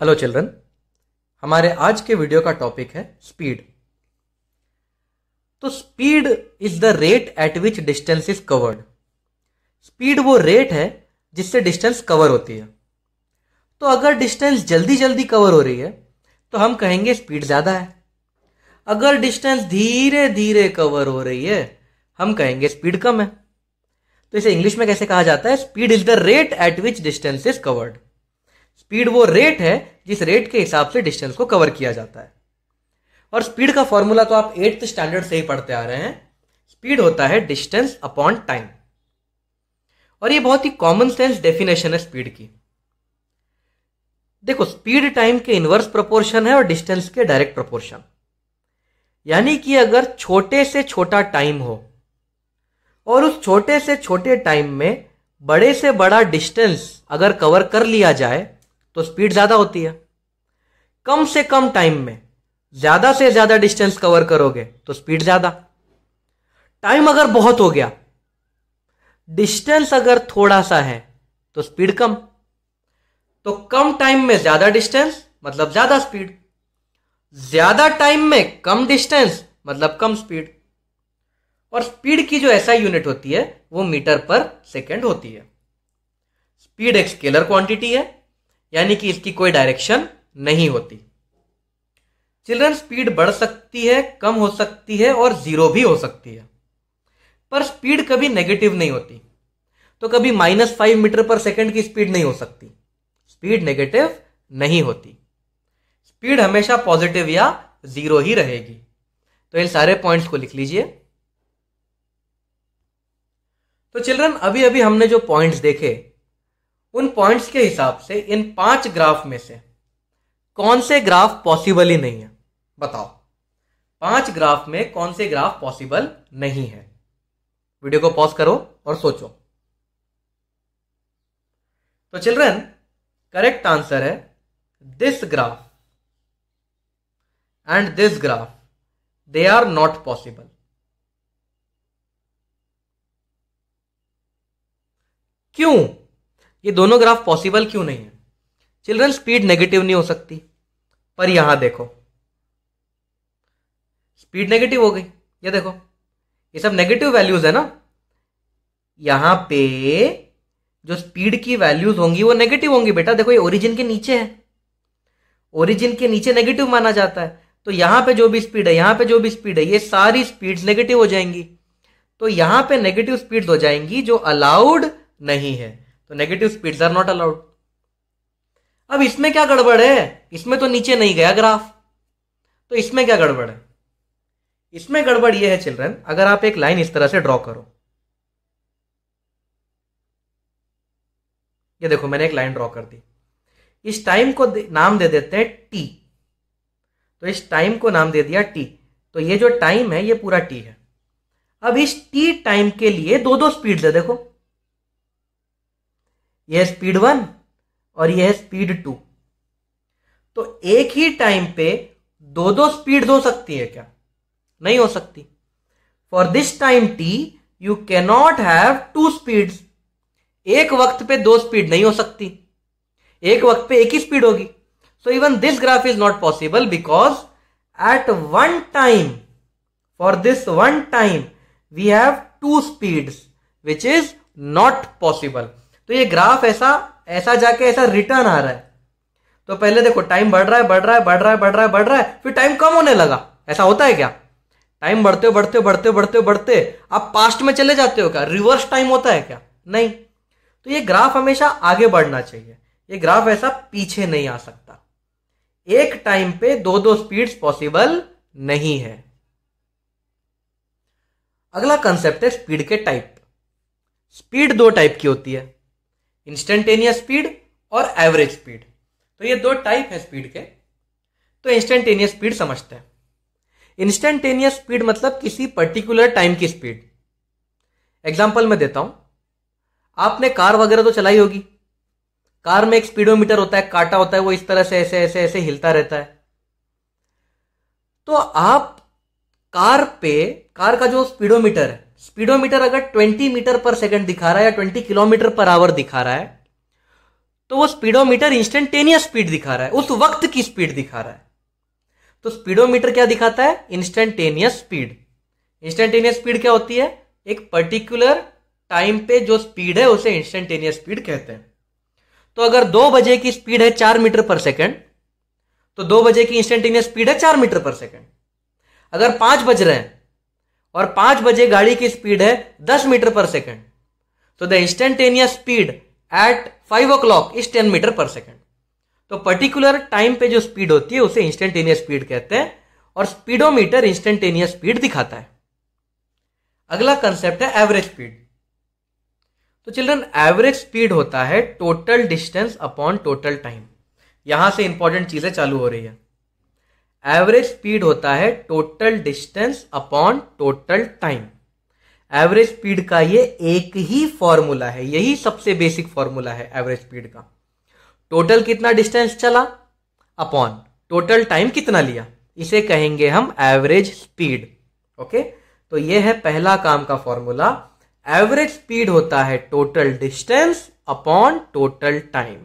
Hello children हमारे आज के वीडियो का टॉपिक है स्पीड तो speed is the rate at which distance is covered speed वो रेट है जिससे डिस्टेंस कवर होती है तो अगर डिस्टेंस जल्दी जल्दी कवर हो रही है तो हम कहेंगे स्पीड ज़्यादा है अगर डिस्टेंस धीरे धीरे कवर हो रही है हम कहेंगे स्पीड कम है तो इसे इंग्लिश में कैसे कहा जाता है speed is the rate at which distance is covered speed वो रेट है जिस रेट के हिसाब से डिस्टेंस को कवर किया जाता है और स्पीड का फॉर्मूला तो आप एट्थ स्टैंडर्ड से ही पढ़ते आ रहे हैं स्पीड होता है डिस्टेंस अपॉन टाइम और ये बहुत ही कॉमन सेंस डेफिनेशन है स्पीड की देखो स्पीड टाइम के इनवर्स प्रोपोर्शन है और डिस्टेंस के डायरेक्ट प्रोपोर्शन यानी कि अगर छोटे से छोटा टाइम हो और उस छोटे से छोटे टाइम में बड़े से बड़ा डिस्टेंस अगर कवर कर लिया जाए तो स्पीड ज़्यादा होती है कम से कम टाइम में ज़्यादा से ज़्यादा डिस्टेंस कवर करोगे तो स्पीड ज़्यादा टाइम अगर बहुत हो गया डिस्टेंस अगर थोड़ा सा है तो स्पीड कम तो कम टाइम में ज़्यादा डिस्टेंस मतलब ज़्यादा स्पीड ज़्यादा टाइम में कम डिस्टेंस मतलब कम स्पीड और स्पीड की जो ऐसा यूनिट होती है वो मीटर पर सेकेंड होती है स्पीड एक स्केलर क्वांटिटी है यानी कि इसकी कोई डायरेक्शन नहीं होती चिल्ड्रन स्पीड बढ़ सकती है कम हो सकती है और जीरो भी हो सकती है पर स्पीड कभी नेगेटिव नहीं होती तो कभी minus five metre per second की स्पीड नहीं हो सकती स्पीड नेगेटिव नहीं होती स्पीड हमेशा पॉजिटिव या जीरो ही रहेगी तो इन सारे पॉइंट्स को लिख लीजिए तो चिल्ड्रन अभी अभी हमने जो पॉइंट्स देखे उन पॉइंट्स के हिसाब से इन पांच ग्राफ में से कौन से ग्राफ पॉसिबल ही नहीं है बताओ पांच ग्राफ में कौन से ग्राफ पॉसिबल नहीं है वीडियो को पॉज करो और सोचो तो चिल्ड्रन करेक्ट आंसर है this graph and this graph they are not possible क्यों ये दोनों ग्राफ पॉसिबल क्यों नहीं है चिल्ड्रन स्पीड नेगेटिव नहीं हो सकती पर यहां देखो स्पीड नेगेटिव हो गई ये देखो ये सब नेगेटिव वैल्यूज है ना यहां पे जो स्पीड की वैल्यूज होंगी वो नेगेटिव होंगी बेटा देखो ये ओरिजिन के नीचे है ओरिजिन के नीचे नेगेटिव माना जाता है तो यहां पे जो भी स्पीड है यहां पे जो भी स्पीड है ये सारी स्पीड नेगेटिव हो जाएंगी तो यहां पे नेगेटिव स्पीड हो जाएंगी जो अलाउड नहीं है तो negative speeds are not allowed अब इसमें क्या गड़बड़ है इसमें तो नीचे नहीं गया ग्राफ तो इसमें क्या गड़बड़ है इसमें गड़बड़ यह है चिल्ड्रन अगर आप एक लाइन इस तरह से ड्रॉ करो ये देखो मैंने एक लाइन ड्रॉ कर दी इस टाइम को नाम दे देते हैं टी तो इस टाइम को नाम दे दिया टी तो ये जो टाइम है ये पूरा टी है अब इस टी टाइम के लिए दो दो स्पीड है देखो यह है स्पीड वन और यह है स्पीड टू तो एक ही टाइम पे दो दो स्पीड हो सकती है क्या नहीं हो सकती for this time T you cannot have two speed एक वक्त पे दो स्पीड नहीं हो सकती एक वक्त पे एक ही स्पीड होगी so even this graph is not possible because at one time for this one time we have two speeds which is not possible तो ये ग्राफ ऐसा ऐसा जाके ऐसा रिटर्न आ रहा है तो पहले देखो टाइम बढ़ रहा है बढ़ रहा है बढ़ रहा है बढ़ रहा है बढ़ रहा है फिर टाइम कम होने लगा ऐसा होता है क्या टाइम बढ़ते हो बढ़ते हो बढ़ते हो बढ़ते हो बढ़ते आप पास्ट में चले जाते हो क्या रिवर्स टाइम होता है क्या नहीं तो ये ग्राफ हमेशा आगे बढ़ना चाहिए ये ग्राफ ऐसा पीछे नहीं आ सकता एक टाइम पे दो दो स्पीड्स पॉसिबल नहीं है अगला कंसेप्ट है स्पीड के टाइप स्पीड दो टाइप की होती है इंस्टेंटेनियस स्पीड और एवरेज स्पीड तो ये दो टाइप है स्पीड के तो इंस्टेंटेनियस स्पीड समझते हैं इंस्टेंटेनियस स्पीड मतलब किसी पर्टिकुलर टाइम की स्पीड एग्जाम्पल मैं देता हूं आपने कार वगैरह तो चलाई होगी कार में एक स्पीडोमीटर होता है काटा होता है वो इस तरह से ऐसे ऐसे ऐसे हिलता रहता है तो आप कार पे कार का जो स्पीडोमीटर है स्पीडोमीटर अगर 20 मीटर पर सेकंड दिखा रहा है या 20 किलोमीटर पर आवर दिखा रहा है तो वो स्पीडोमीटर इंस्टेंटेनियस स्पीड दिखा रहा है उस वक्त की स्पीड दिखा रहा है तो स्पीडोमीटर क्या दिखाता है इंस्टेंटेनियस स्पीड इंस्टेंटेनियस स्पीड क्या होती है एक पर्टिकुलर टाइम पे जो स्पीड है उसे इंस्टेंटेनियस स्पीड कहते हैं तो अगर दो बजे की स्पीड है चार मीटर पर सेकेंड तो दो बजे की इंस्टेंटेनियस स्पीड है चार मीटर पर सेकेंड अगर पांच बज रहे हैं और पांच बजे गाड़ी की स्पीड है दस मीटर पर सेकेंड तो the instantaneous speed at five o'clock is ten metre per second तो पर्टिकुलर टाइम पे जो स्पीड होती है उसे इंस्टेंटेनियस स्पीड कहते हैं और स्पीडोमीटर इंस्टेंटेनियस स्पीड दिखाता है अगला कंसेप्ट है एवरेज स्पीड तो चिल्ड्रन एवरेज स्पीड होता है total distance upon total time यहां से इंपॉर्टेंट चीजें चालू हो रही है एवरेज स्पीड होता है total distance upon total time average speed का ये एक ही फॉर्मूला है यही सबसे बेसिक फॉर्मूला है एवरेज स्पीड का टोटल कितना डिस्टेंस चला अपॉन टोटल टाइम कितना लिया इसे कहेंगे हम एवरेज स्पीड ओके तो ये है पहला काम का फॉर्मूला एवरेज स्पीड होता है total distance upon total time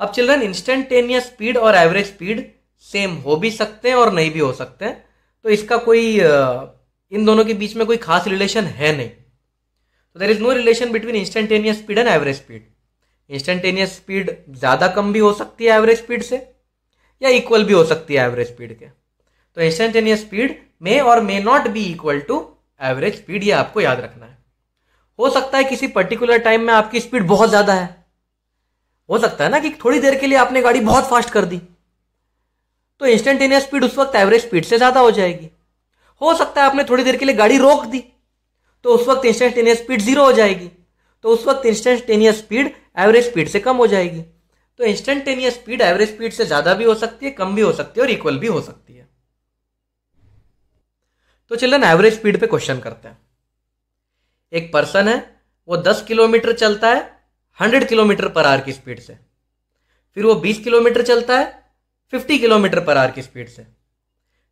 अब चिल्ड्रन इंस्टेंटेनियस स्पीड और एवरेज स्पीड सेम हो भी सकते हैं और नहीं भी हो सकते हैं तो इसका कोई इन दोनों के बीच में कोई खास रिलेशन है नहीं तो there is no relation between instantaneous speed and average speed instantaneous speed ज़्यादा कम भी हो सकती है एवरेज स्पीड से या इक्वल भी हो सकती है एवरेज स्पीड के तो इंस्टेंटेनियस स्पीड मे और may not be equal to average speed ये आपको याद रखना है हो सकता है किसी पर्टिकुलर टाइम में आपकी स्पीड बहुत ज़्यादा है हो सकता है ना कि थोड़ी देर के लिए आपने गाड़ी बहुत फास्ट कर दी तो इंस्टेंटेनियस स्पीड उस वक्त एवरेज स्पीड से ज़्यादा हो जाएगी हो सकता है आपने थोड़ी देर के लिए गाड़ी रोक दी तो उस वक्त इंस्टेंटेनियस स्पीड जीरो हो जाएगी तो उस वक्त इंस्टेंटेनियस स्पीड एवरेज स्पीड से कम हो जाएगी तो इंस्टेंटेनियस स्पीड एवरेज स्पीड से ज़्यादा भी हो सकती है कम भी हो सकती है और इक्वल भी हो सकती है तो चिल्ड्रन एवरेज स्पीड पे क्वेश्चन करते हैं एक पर्सन है वो दस किलोमीटर चलता है हंड्रेड किलोमीटर पर आवर की स्पीड से फिर वो बीस किलोमीटर चलता है 50 किलोमीटर पर आवर की स्पीड से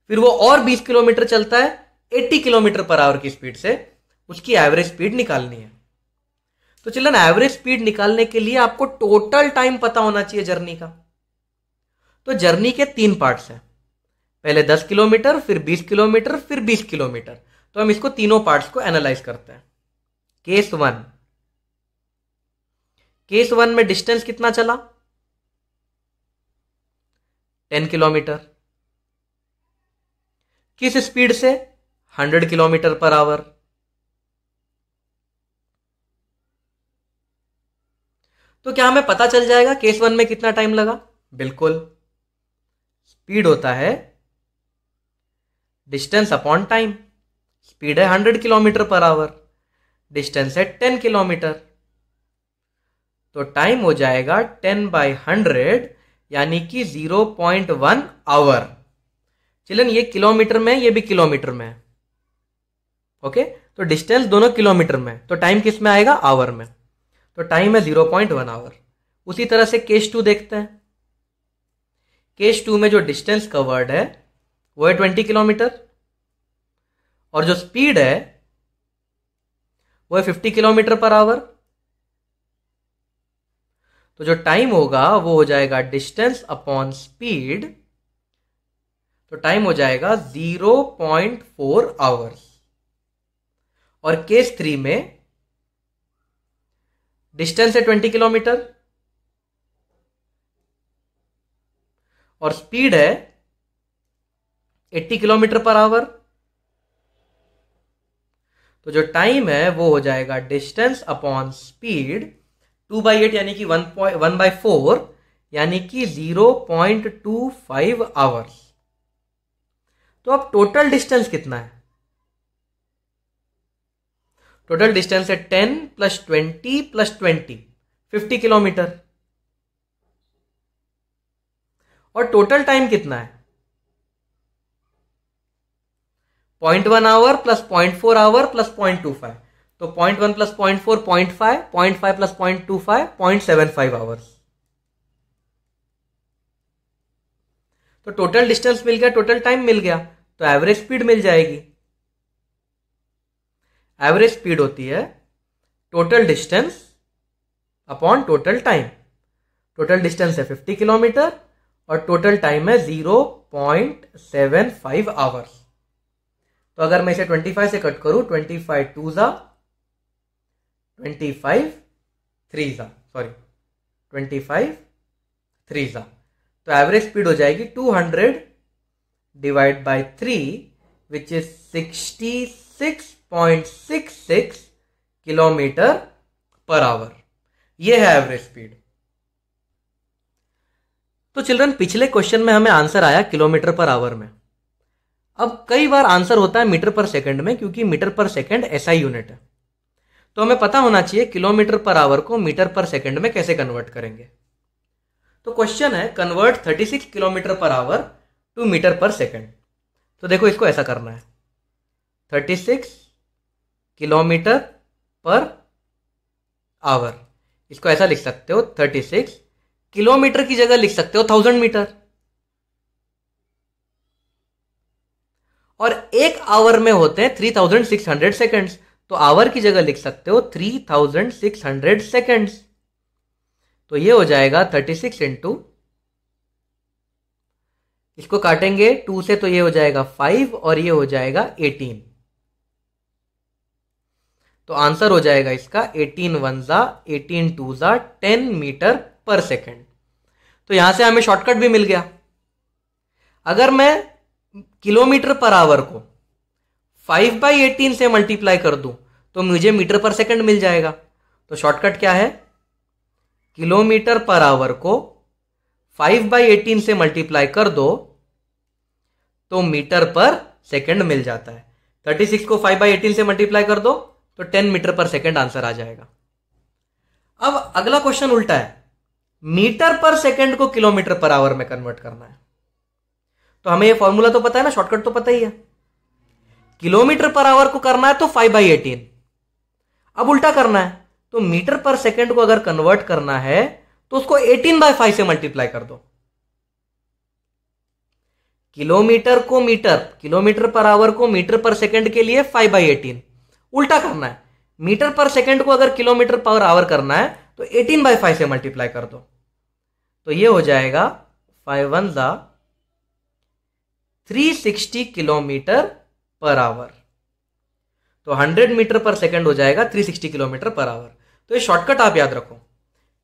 फिर वो और 20 किलोमीटर चलता है 80 किलोमीटर पर आवर की स्पीड से उसकी एवरेज स्पीड निकालनी है तो चिल्ड्रन एवरेज स्पीड निकालने के लिए आपको टोटल टाइम पता होना चाहिए जर्नी का तो जर्नी के तीन पार्ट्स हैं पहले 10 किलोमीटर फिर 20 किलोमीटर फिर 20 किलोमीटर तो हम इसको तीनों पार्ट्स को एनालाइज करते हैं केस वन केस वन में डिस्टेंस कितना चला टेन किलोमीटर किस स्पीड से हंड्रेड किलोमीटर पर आवर तो क्या हमें पता चल जाएगा केस वन में कितना टाइम लगा बिल्कुल स्पीड होता है डिस्टेंस अपॉन टाइम स्पीड है hundred kilometre per hour distance है टेन किलोमीटर तो टाइम हो जाएगा टेन बाई हंड्रेड यानी कि 0.1 आवर चिलन ये किलोमीटर में ये भी किलोमीटर में ओके तो डिस्टेंस दोनों किलोमीटर में तो टाइम किस में आएगा आवर में तो टाइम है 0.1 आवर उसी तरह से केस टू देखते हैं केस टू में जो डिस्टेंस कवर्ड है वो है ट्वेंटी किलोमीटर और जो स्पीड है वो है फिफ्टी किलोमीटर पर आवर तो जो टाइम होगा वो हो जाएगा डिस्टेंस अपॉन स्पीड तो टाइम हो जाएगा 0.4 आवर्स और केस थ्री में डिस्टेंस है 20 किलोमीटर और स्पीड है 80 किलोमीटर पर आवर तो जो टाइम है वो हो जाएगा distance upon speed two by eight यानी कि one point one by four यानी कि zero point two five hours तो अब टोटल डिस्टेंस कितना है टोटल डिस्टेंस है ten plus twenty plus twenty fifty kilometre और टोटल टाइम कितना है point one hour plus point four hour plus point two five तो point one plus point four point five point five plus point two five point seven five hours तो total distance मिल गया total time मिल गया तो average speed मिल जाएगी average speed होती है total distance upon total time total distance है 50 kilometre और टोटल टाइम है 0.75 आवर्स तो अगर मैं इसे 25 से कट करूं 25 फाइव टू ज़ा ट्वेंटी फाइव थ्री ज़ा सॉरी ट्वेंटी फाइव थ्री ज़ा तो एवरेज स्पीड हो जाएगी two hundred divide by three which is sixty six point six six kilometre per hour ये है एवरेज स्पीड तो चिल्ड्रन पिछले क्वेश्चन में हमें आंसर आया किलोमीटर पर आवर में अब कई बार आंसर होता है मीटर पर सेकंड में क्योंकि metre per second SI unit है तो हमें पता होना चाहिए किलोमीटर पर आवर को मीटर पर सेकंड में कैसे कन्वर्ट करेंगे तो क्वेश्चन है convert 36 kilometre per hour to metre per second तो देखो इसको ऐसा करना है 36 किलोमीटर पर आवर इसको ऐसा लिख सकते हो 36 किलोमीटर की जगह लिख सकते हो थाउजेंड मीटर और एक आवर में होते हैं three thousand six hundred seconds तो आवर की जगह लिख सकते हो three thousand six hundred seconds तो ये हो जाएगा थर्टी सिक्स इंटू इसको काटेंगे टू से तो ये हो जाएगा फाइव और ये हो जाएगा एटीन तो आंसर हो जाएगा इसका एटीन वन जा एटीन टू जा टेन मीटर पर सेकेंड तो यहां से हमें शॉर्टकट भी मिल गया अगर मैं किलोमीटर पर आवर को फाइव बाई एटीन से मल्टीप्लाई कर दूं तो मुझे मीटर पर सेकंड मिल जाएगा तो शॉर्टकट क्या है किलोमीटर पर आवर को फाइव बाई एटीन से मल्टीप्लाई कर दो तो मीटर पर सेकंड मिल जाता है थर्टी सिक्स को फाइव बाई एटीन से मल्टीप्लाई कर दो तो ten metre per second answer आ जाएगा अब अगला क्वेश्चन उल्टा है मीटर पर सेकंड को किलोमीटर पर आवर में कन्वर्ट करना है तो हमें ये फॉर्मूला तो पता है ना शॉर्टकट तो पता ही है किलोमीटर पर आवर को करना है तो फाइव बाई एटीन अब उल्टा करना है तो मीटर पर सेकेंड को अगर कन्वर्ट करना है तो उसको 18 बाय फाइव से मल्टीप्लाई कर दो किलोमीटर को मीटर किलोमीटर पर आवर को मीटर पर सेकेंड के लिए फाइव बाई एटीन उल्टा करना है मीटर पर सेकेंड को अगर किलोमीटर पर आवर करना है तो एटीन बाई फाइव से मल्टीप्लाई कर दो तो ये हो जाएगा फाइव वन ज़ा three sixty kilometre per hour तो 100 मीटर पर सेकेंड हो जाएगा 360 किलोमीटर पर आवर तो ये शॉर्टकट आप याद रखो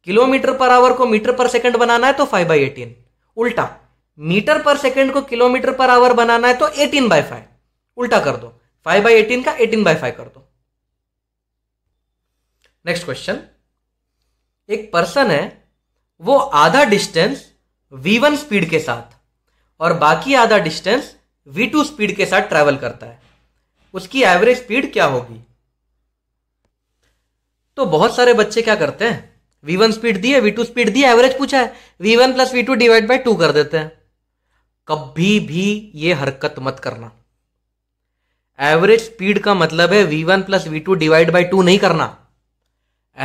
किलोमीटर पर आवर को मीटर पर सेकेंड बनाना है तो फाइव बाई एटीन उल्टा मीटर पर सेकेंड को किलोमीटर पर आवर बनाना है तो एटीन बाई फाइव उल्टा कर दो फाइव बाई एटीन का एटीन बाई फाइव कर दो नेक्स्ट क्वेश्चन एक पर्सन है वो आधा डिस्टेंस वी वन स्पीड के साथ और बाकी आधा डिस्टेंस वी टू स्पीड के साथ ट्रैवल करता है उसकी एवरेज स्पीड क्या होगी तो बहुत सारे बच्चे क्या करते हैं वी वन स्पीड दी है वी टू स्पीड दी एवरेज पूछा है V one plus V two divide by two कर देते हैं कभी भी ये हरकत मत करना एवरेज स्पीड का मतलब है V one plus V two divide by two नहीं करना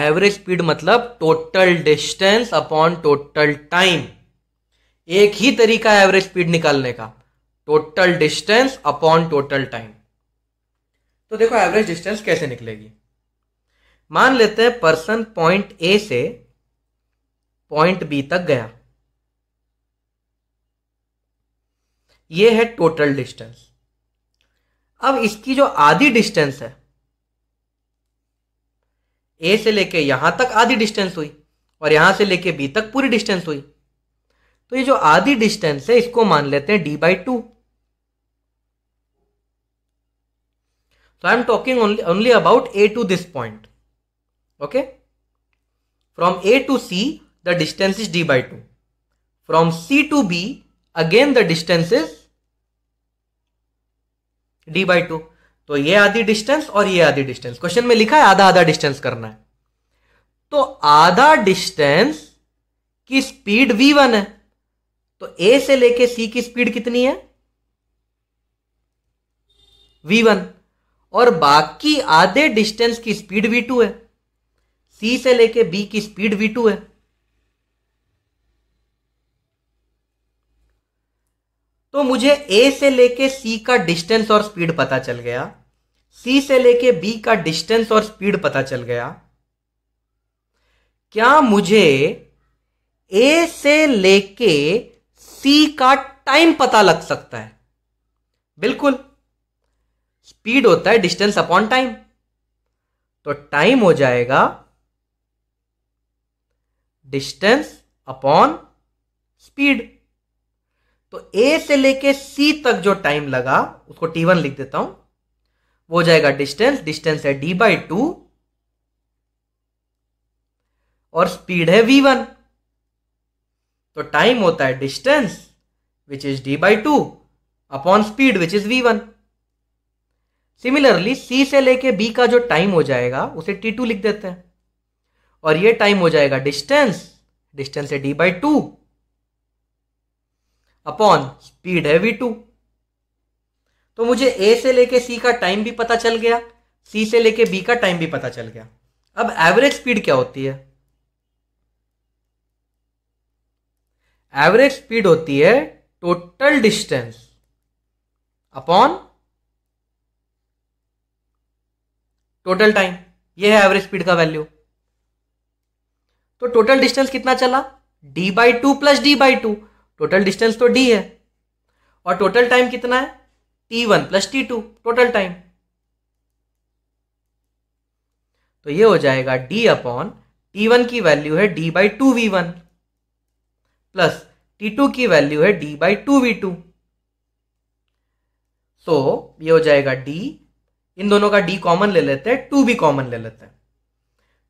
एवरेज स्पीड मतलब total distance upon total time एक ही तरीका है एवरेज स्पीड निकालने का total distance upon total time तो देखो एवरेज डिस्टेंस कैसे निकलेगी मान लेते हैं पर्सन पॉइंट ए से पॉइंट बी तक गया ये है टोटल डिस्टेंस अब इसकी जो आधी डिस्टेंस है ए से लेके यहां तक आधी डिस्टेंस हुई और यहां से लेके बी तक पूरी डिस्टेंस हुई तो ये जो आधी डिस्टेंस है इसको मान लेते हैं D by two So I am talking only, only about A to this point. Okay. From A to C, the distance is D by 2. From C to B, again the distance is D by 2. तो ये आधी distance और ये आधी distance question में लिखा है आधा आधा डिस्टेंस करना है तो आधा डिस्टेंस की स्पीड v1 है तो a से लेके c की स्पीड कितनी है v1 और बाकी आधे डिस्टेंस की स्पीड वी टू है सी से लेके बी की स्पीड वी टू है तो मुझे ए से लेके सी का डिस्टेंस और स्पीड पता चल गया सी से लेके बी का डिस्टेंस और स्पीड पता चल गया क्या मुझे ए से लेके सी का टाइम पता लग सकता है बिल्कुल स्पीड होता है डिस्टेंस अपॉन टाइम तो टाइम हो जाएगा डिस्टेंस अपॉन स्पीड तो ए से लेके सी तक जो टाइम लगा उसको टी वन लिख देता हूं वो हो जाएगा डिस्टेंस डिस्टेंस है डी बाई टू और स्पीड है वी वन तो टाइम होता है distance which is D by two upon speed which is V one similarly C से लेके बी का जो टाइम हो जाएगा उसे टी टू लिख देते हैं और ये टाइम हो जाएगा डिस्टेंस डिस्टेंस है D by two upon speed है वी टू तो मुझे ए से लेके सी का टाइम भी पता चल गया सी से लेके बी का टाइम भी पता चल गया अब एवरेज स्पीड क्या होती है एवरेज स्पीड होती है total distance upon total time ये है एवरेज स्पीड का वैल्यू तो टोटल डिस्टेंस कितना चला D by two plus D by two total distance तो डी है और टोटल टाइम कितना है T one plus T two total time तो ये हो जाएगा डी अपॉन टी वन की वैल्यू है D by two V one plus T two की वैल्यू है D by two V to so ये हो जाएगा डी इन दोनों का डी कॉमन ले लेते हैं टू भी कॉमन ले लेते हैं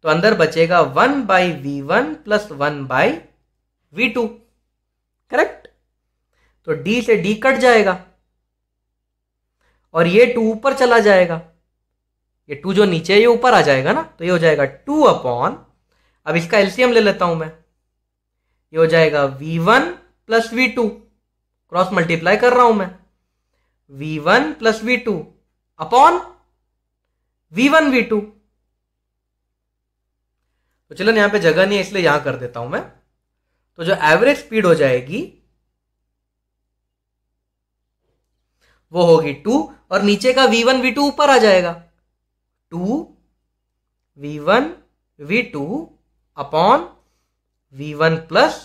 तो अंदर बचेगा one by V one plus one by V two correct तो डी से डी कट जाएगा और ये टू ऊपर चला जाएगा ये टू जो नीचे ये ऊपर आ जाएगा ना तो ये हो जाएगा टू अपॉन अब इसका एलसीएम ले लेता हूं मैं ये हो जाएगा V one plus V two cross multiply कर रहा हूं मैं V one plus V two upon V one V two तो चलो यहां पे जगह नहीं है इसलिए यहां कर देता हूं मैं तो जो एवरेज स्पीड हो जाएगी वो होगी टू और नीचे का वी वन वी टू ऊपर आ जाएगा two V one V two upon V one plus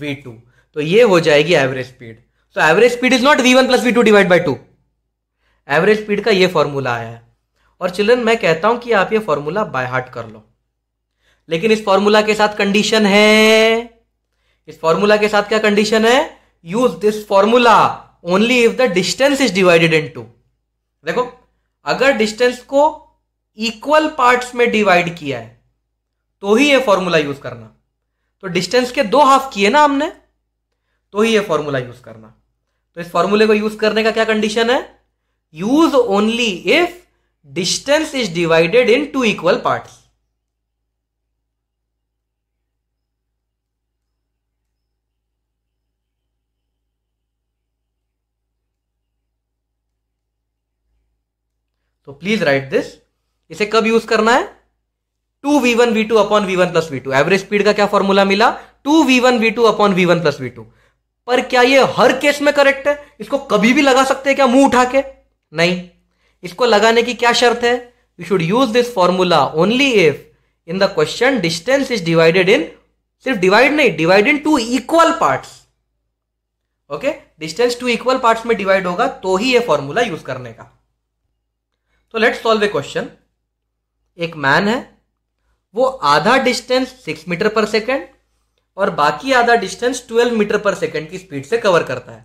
V two तो ये हो जाएगी average speed so average speed is not V one plus V two divide by two average speed का ये formula आया है और चिल्ड्रन मैं कहता हूं कि आप ये फॉर्मूला बाय हार्ट कर लो लेकिन इस फॉर्मूला के साथ कंडीशन है इस फॉर्मूला के साथ क्या कंडीशन है use this formula only if the distance is divided in two देखो अगर डिस्टेंस को इक्वल पार्ट्स में डिवाइड किया है तो ही ये फॉर्मूला यूज करना तो डिस्टेंस के दो हाफ किए ना हमने तो ही ये फॉर्मूला यूज करना तो इस फॉर्मूले को यूज करने का क्या कंडीशन है use only if distance is divided in two equal part तो प्लीज राइट दिस इसे कब यूज करना है two V one V two upon V one plus V two average speed का क्या फॉर्मूला मिला two V one V two upon V one plus V two पर क्या ये हर केस में करेक्ट है इसको कभी भी लगा सकते हैं क्या मुंह उठा के नहीं इसको लगाने की क्या शर्त है you should use this formula only if in the question distance is divided in सिर्फ डिवाइड नहीं divide in two equal part okay distance two equal part में डिवाइड होगा तो ही यह फॉर्मूला यूज करने का तो लेट्स सॉल्व ए क्वेश्चन एक मैन है वो आधा distance six metre per second और बाकी आधा distance twelve metre per second की स्पीड से कवर करता है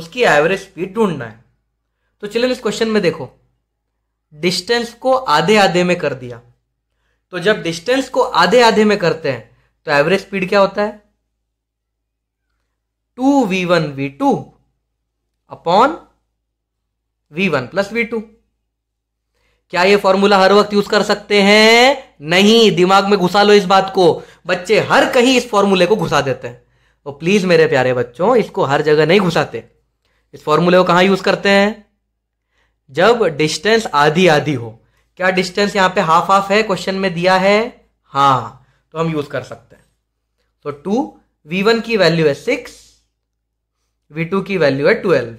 उसकी एवरेज स्पीड ढूंढना है तो चलिए इस क्वेश्चन में देखो डिस्टेंस को आधे आधे में कर दिया तो जब डिस्टेंस को आधे आधे में करते हैं तो एवरेज स्पीड क्या होता है two V one V two upon V one plus V two क्या ये फॉर्मूला हर वक्त यूज कर सकते हैं नहीं दिमाग में घुसा लो इस बात को बच्चे हर कहीं इस फॉर्मूले को घुसा देते हैं तो प्लीज मेरे प्यारे बच्चों इसको हर जगह नहीं घुसाते इस फॉर्मूले को कहां यूज करते हैं जब डिस्टेंस आधी आधी हो क्या डिस्टेंस यहां पे हाफ हाफ है क्वेश्चन में दिया है हाँ तो हम यूज कर सकते हैं तो टू वी वन की वैल्यू है सिक्स वी टू की वैल्यू है ट्वेल्व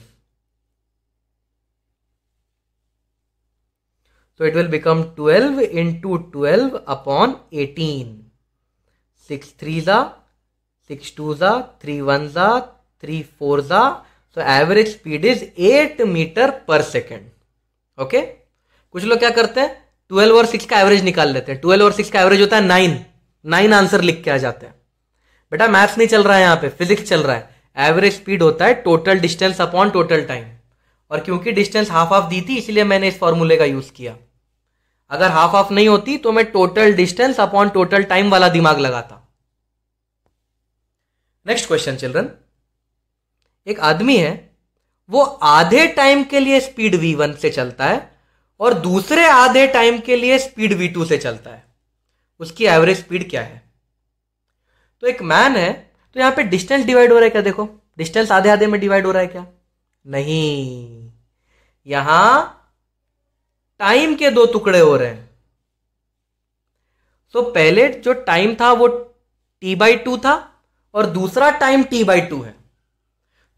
तो it will become twelve into twelve upon eighteen six three जा सिक्स टू जा थ्री वन जा थ्री फोर जा so average speed is eight metre per second okay कुछ लोग क्या करते हैं ट्वेल्व और सिक्स का एवरेज निकाल लेते हैं ट्वेल्व और सिक्स का एवरेज होता है नाइन नाइन आंसर लिख के आ जाते हैं बेटा मैथ्स नहीं चल रहा है यहाँ पे फिजिक्स चल रहा है एवरेज स्पीड होता है total distance upon total time और क्योंकि डिस्टेंस हाफ ऑफ दी थी इसलिए मैंने इस फॉर्मूले का यूज किया अगर हाफ ऑफ नहीं होती तो मैं total distance upon total time वाला दिमाग लगाता नेक्स्ट क्वेश्चन चिल्ड्रन एक आदमी है वो आधे टाइम के लिए स्पीड वी वन से चलता है और दूसरे आधे टाइम के लिए स्पीड वी टू से चलता है उसकी एवरेज स्पीड क्या है तो एक मैन है तो यहां पे डिस्टेंस डिवाइड हो रहा है क्या देखो डिस्टेंस आधे आधे में डिवाइड हो रहा है क्या नहीं यहां टाइम के दो टुकड़े हो रहे हैं तो पहले जो टाइम था वो टी बाई टू था और दूसरा टाइम टी बाई टू है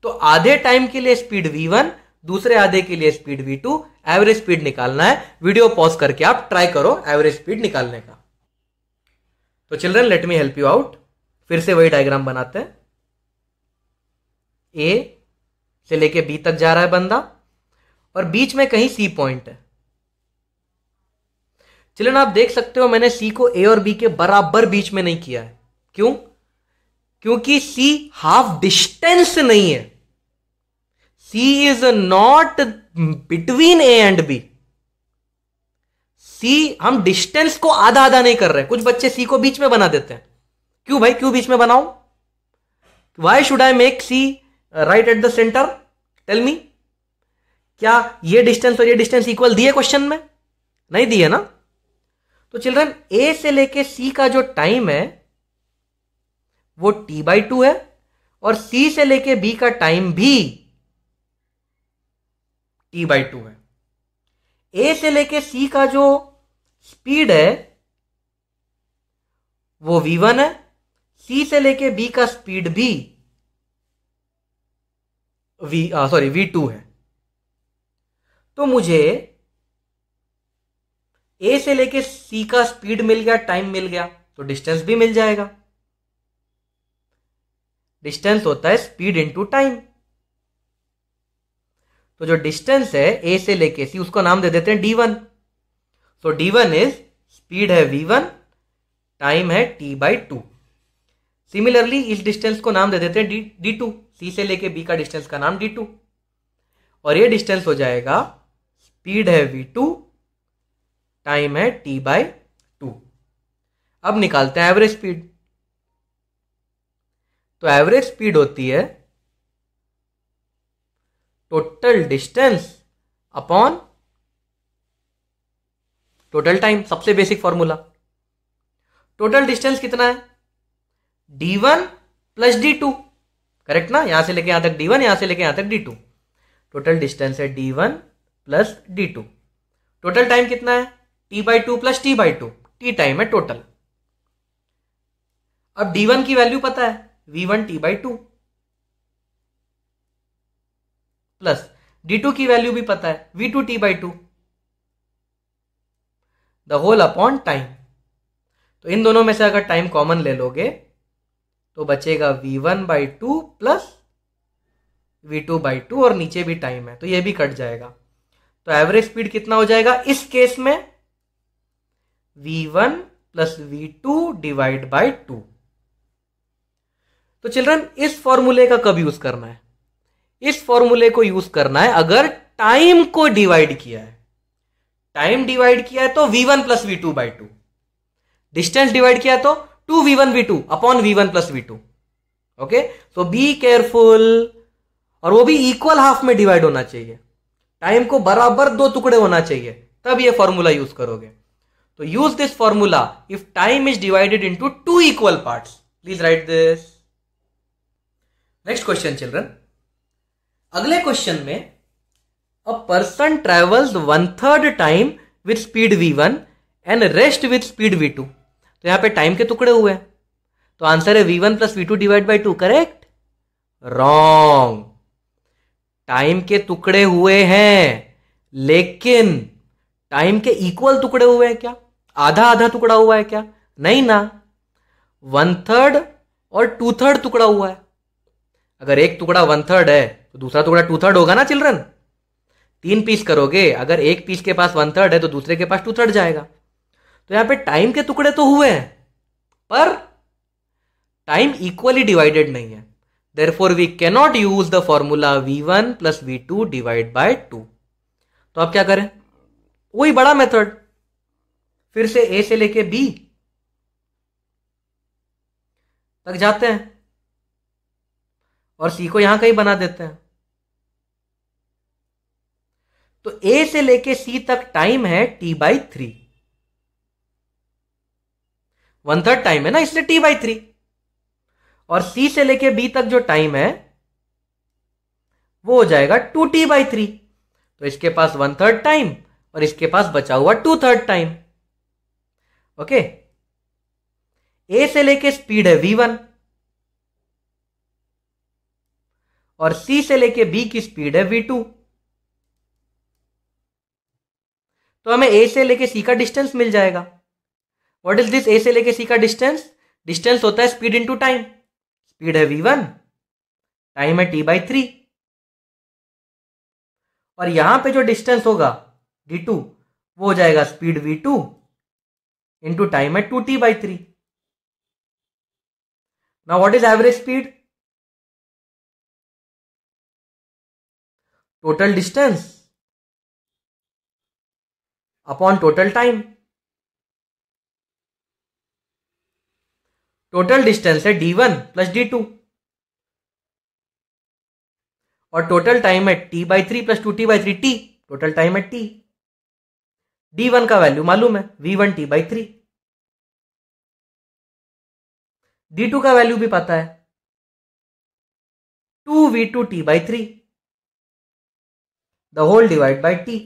तो आधे टाइम के लिए स्पीड वी वन दूसरे आधे के लिए speed V two average speed निकालना है वीडियो पॉज करके आप ट्राई करो एवरेज स्पीड निकालने का तो children let me help you out फिर से वही डायग्राम बनाते हैं ए से लेके बी तक जा रहा है बंदा और बीच में कहीं सी पॉइंट है चिल्ड्रन आप देख सकते हो मैंने सी को ए और बी के बराबर बीच में नहीं किया है क्यों क्योंकि सी हाफ डिस्टेंस नहीं है C is not between A and B. C हम डिस्टेंस को आधा आधा नहीं कर रहे कुछ बच्चे C को बीच में बना देते हैं क्यों भाई क्यों बीच में बनाऊं why should I make C right at the centre tell me क्या ये डिस्टेंस और ये डिस्टेंस इक्वल दिए क्वेश्चन में नहीं दिए ना तो चिल्ड्रन ए से लेके सी का जो टाइम है वो टी बाई टू है और सी से लेके बी का टाइम भी टी बाई टू है ए से लेके सी का जो स्पीड है वो वी वन है सी से लेके बी का स्पीड भी वी सॉरी वी टू है तो मुझे ए से लेके सी का स्पीड मिल गया टाइम मिल गया तो डिस्टेंस भी मिल जाएगा डिस्टेंस होता है स्पीड इनटू टाइम तो जो डिस्टेंस है ए से लेके सी उसको नाम दे देते हैं D one so D one is speed है वी वन टाइम है टी बाई टू सिमिलरली इस डिस्टेंस को नाम दे देते हैं डी डी टू सी से लेके बी का डिस्टेंस का नाम डी टू और ये डिस्टेंस हो जाएगा स्पीड है वी टू टाइम है टी बाई टू अब निकालते हैं एवरेज स्पीड तो एवरेज स्पीड होती है total distance upon total time सबसे बेसिक फॉर्मूला टोटल डिस्टेंस कितना है D one plus D two correct ना यहां से लेके यहां तक डी वन यहां से लेके यहां तक डी टू टोटल डिस्टेंस है D one plus D two total time कितना है T by two plus T by two T time है टोटल अब डी वन की वैल्यू पता है V one T by two plus D two की value भी पता है V two T by two the whole upon time तो इन दोनों में से अगर टाइम कॉमन ले लोगे तो बचेगा V one by two plus V two by two और नीचे भी टाइम है तो ये भी कट जाएगा तो एवरेज स्पीड कितना हो जाएगा इस केस में V one plus V two divide by two तो चिल्ड्रन इस फॉर्मूले का कब यूज करना है इस फॉर्मूले को यूज करना है अगर टाइम को डिवाइड किया है टाइम डिवाइड किया है तो V one plus V two by two distance divide किया तो two V one V two upon V one plus V two okay so be careful और वो भी इक्वल हाफ में डिवाइड होना चाहिए टाइम को बराबर दो टुकड़े होना चाहिए तब ये फॉर्मूला यूज करोगे तो use this formula if time is divided into two equal part please write this next question children अगले क्वेश्चन में a person travels one third time with speed V one and rest with speed V two तो यहां पे time के टुकड़े हुए हैं तो आंसर है V one plus V two divide by two correct wrong time के टुकड़े हुए हैं लेकिन टाइम के इक्वल टुकड़े हुए हैं क्या आधा आधा टुकड़ा हुआ है क्या नहीं ना वन थर्ड और टू थर्ड टुकड़ा हुआ है अगर एक टुकड़ा वन थर्ड है तो दूसरा टुकड़ा टू थर्ड होगा ना चिल्ड्रन तीन पीस करोगे अगर एक पीस के पास वन थर्ड है तो दूसरे के पास टू थर्ड जाएगा तो यहां पे टाइम के टुकड़े तो हुए हैं पर टाइम इक्वली डिवाइडेड नहीं है therefore we cannot use the formula V one plus V two divide by two तो आप क्या करें वही बड़ा मेथड फिर से ए से लेके बी तक जाते हैं और सी को यहां कहीं बना देते हैं तो ए से लेके सी तक टाइम है T by three one third time है ना इसलिए टी बाई थ्री और सी से लेके बी तक जो टाइम है वो हो जाएगा टू टी बाई थ्री तो इसके पास वन थर्ड टाइम और इसके पास बचा हुआ two third time okay A से लेके स्पीड है वी वन और सी से लेके बी की स्पीड है वी टू तो हमें ए से लेके सी का डिस्टेंस मिल जाएगा वॉट इज दिस ए से लेके सी का डिस्टेंस डिस्टेंस होता है स्पीड टू टाइम स्पीड है वी वन टाइम है टी बाई थ्री और यहां पे जो डिस्टेंस होगा डी टू वो हो जाएगा speed V two into time है टू टी बाई थ्री ना what is average speed total distance upon total time total distance है D one plus D two और टोटल टाइम है T by three plus two T by three T total time है T D one का value मालूम है V one T by three D two का value भी पता है two V two T by three the whole divide by T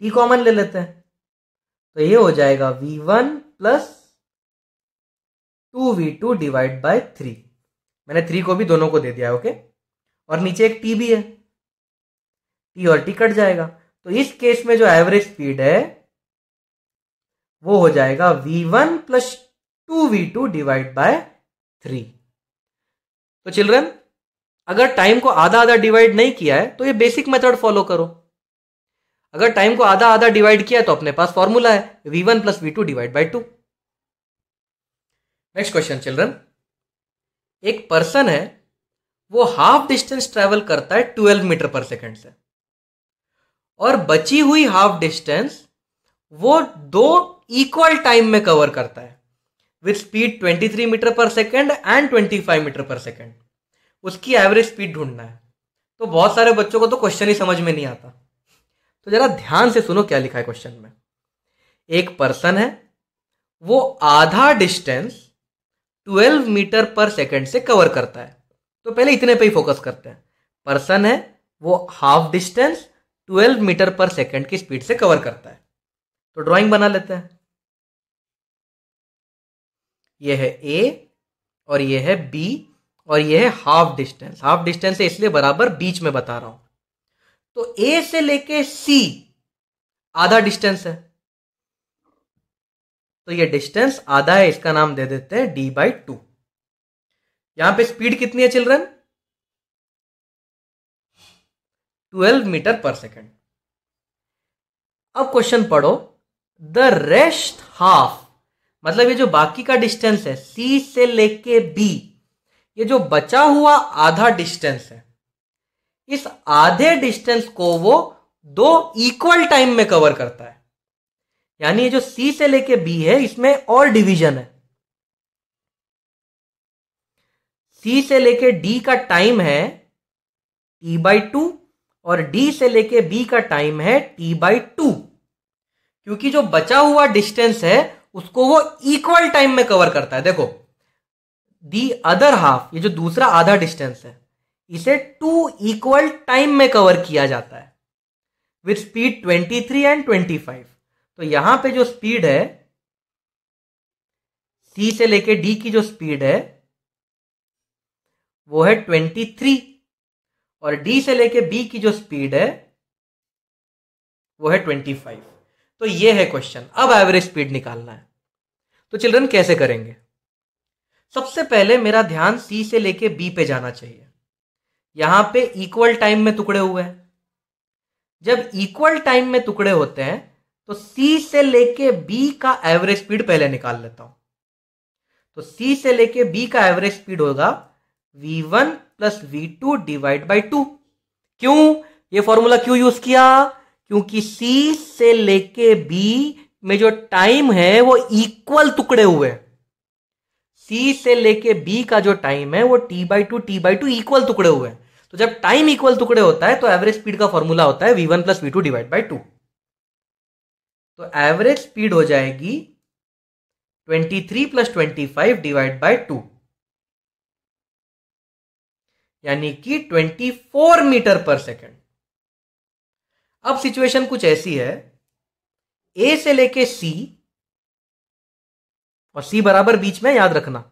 T common ले लेते हैं तो ये हो जाएगा V one plus two V two divide by three मैंने थ्री को भी दोनों को दे दिया ओके और नीचे एक टी भी है टी और टी कट जाएगा तो इस केस में जो एवरेज स्पीड है वो हो जाएगा V one plus two V two divide by three तो चिल्ड्रन अगर टाइम को आधा आधा डिवाइड नहीं किया है तो ये बेसिक मेथड फॉलो करो अगर टाइम को आधा आधा डिवाइड किया है तो अपने पास फॉर्मूला है V one plus V two divide by two next question children एक पर्सन है वो हाफ डिस्टेंस ट्रेवल करता है ट्वेल्व मीटर पर सेकेंड से और बची हुई हाफ डिस्टेंस वो दो इक्वल टाइम में कवर करता है with speed 23 metre per second and 25 metre per second उसकी एवरेज स्पीड ढूंढना है तो बहुत सारे बच्चों को तो क्वेश्चन ही समझ में नहीं आता तो जरा ध्यान से सुनो क्या लिखा है क्वेश्चन में एक पर्सन है वो आधा डिस्टेंस 12 मीटर पर सेकंड से कवर करता है तो पहले इतने पे ही फोकस करते हैं पर्सन है वो half distance 12 metre per second की स्पीड से कवर करता है तो ड्राइंग बना लेते हैं यह है ए और यह है बी और यह है हाफ डिस्टेंस हाफ डिस्टेंस है इसलिए बराबर बीच में बता रहा हूं तो ए से लेके सी आधा डिस्टेंस है तो ये डिस्टेंस आधा है इसका नाम दे देते हैं डी बाई टू यहां पे स्पीड कितनी है चिल्ड्रन 12 मीटर पर सेकेंड अब क्वेश्चन पढ़ो द रेस्ट हाफ मतलब ये जो बाकी का डिस्टेंस है सी से लेके बी ये जो बचा हुआ आधा डिस्टेंस है इस आधे डिस्टेंस को वो दो इक्वल टाइम में कवर करता है यानी ये जो सी से लेके बी है इसमें और डिवीजन है सी से लेके डी का टाइम है टी बाई टू और डी से लेके बी का टाइम है टी बाई टू क्योंकि जो बचा हुआ डिस्टेंस है उसको वो इक्वल टाइम में कवर करता है देखो दी अदर हाफ ये जो दूसरा आधा डिस्टेंस है इसे टू इक्वल टाइम में कवर किया जाता है विथ स्पीड 23 एंड 25 तो यहां पे जो स्पीड है सी से लेके डी की जो स्पीड है वो है 23 और डी से लेके बी की जो स्पीड है वो है 25 तो ये है क्वेश्चन अब एवरेज स्पीड निकालना है तो चिल्ड्रन कैसे करेंगे सबसे पहले मेरा ध्यान सी से लेके बी पे जाना चाहिए यहां पे इक्वल टाइम में टुकड़े हुए हैं जब इक्वल टाइम में टुकड़े होते हैं तो सी से लेके बी का एवरेज स्पीड पहले निकाल लेता हूं तो सी से लेके बी का एवरेज स्पीड होगा V one plus V two divide by two क्यों ये फॉर्मूला क्यों यूज किया क्योंकि सी से लेके बी में जो टाइम है वो इक्वल टुकड़े हुए हैं सी से लेके बी का जो टाइम है वो T by two T by two equal टुकड़े हुए हैं तो जब टाइम इक्वल टुकड़े होता है तो एवरेज स्पीड का फॉर्मूला होता है V one plus V two divide by two तो एवरेज स्पीड हो जाएगी twenty three plus twenty five divide by two यानी कि twenty four metre per second अब सिचुएशन कुछ ऐसी है ए से लेके सी और सी बराबर बीच में याद रखना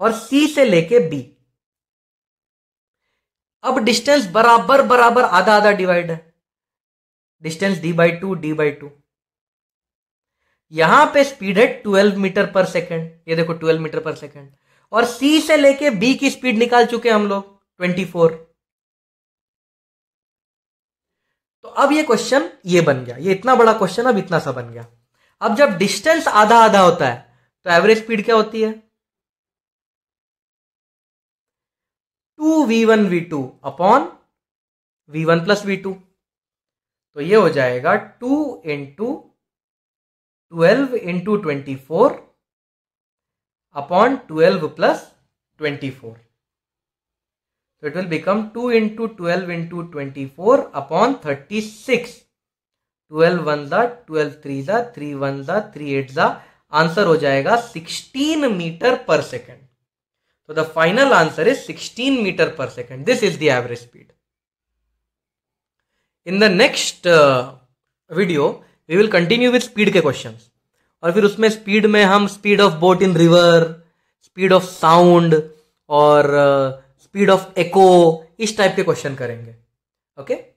और सी से लेके बी अब डिस्टेंस बराबर बराबर आधा आधा डिवाइड है distance D by two D by two यहां पे स्पीड है ट्वेल्व मीटर पर सेकंड ये देखो ट्वेल्व मीटर पर सेकंड और सी से लेके बी की स्पीड निकाल चुके हम लोग ट्वेंटी फोर तो अब ये क्वेश्चन ये बन गया ये इतना बड़ा क्वेश्चन अब इतना सा बन गया अब जब डिस्टेंस आधा आधा होता है तो एवरेज स्पीड क्या होती है two V one V two upon V one plus V two तो ये हो जाएगा two into twelve into twenty four upon twelve plus twenty four तो it will become two into twelve into twenty four upon thirty six twelve one जा twelve three जा three one जा three eight जा answer हो जाएगा 16 metre per second तो the final answer is 16 metre per second this is the average speed in the next video we will continue with speed के question और फिर उसमें स्पीड में हम speed of boat in river speed of sound और speed of echo इस type के question करेंगे ओके okay?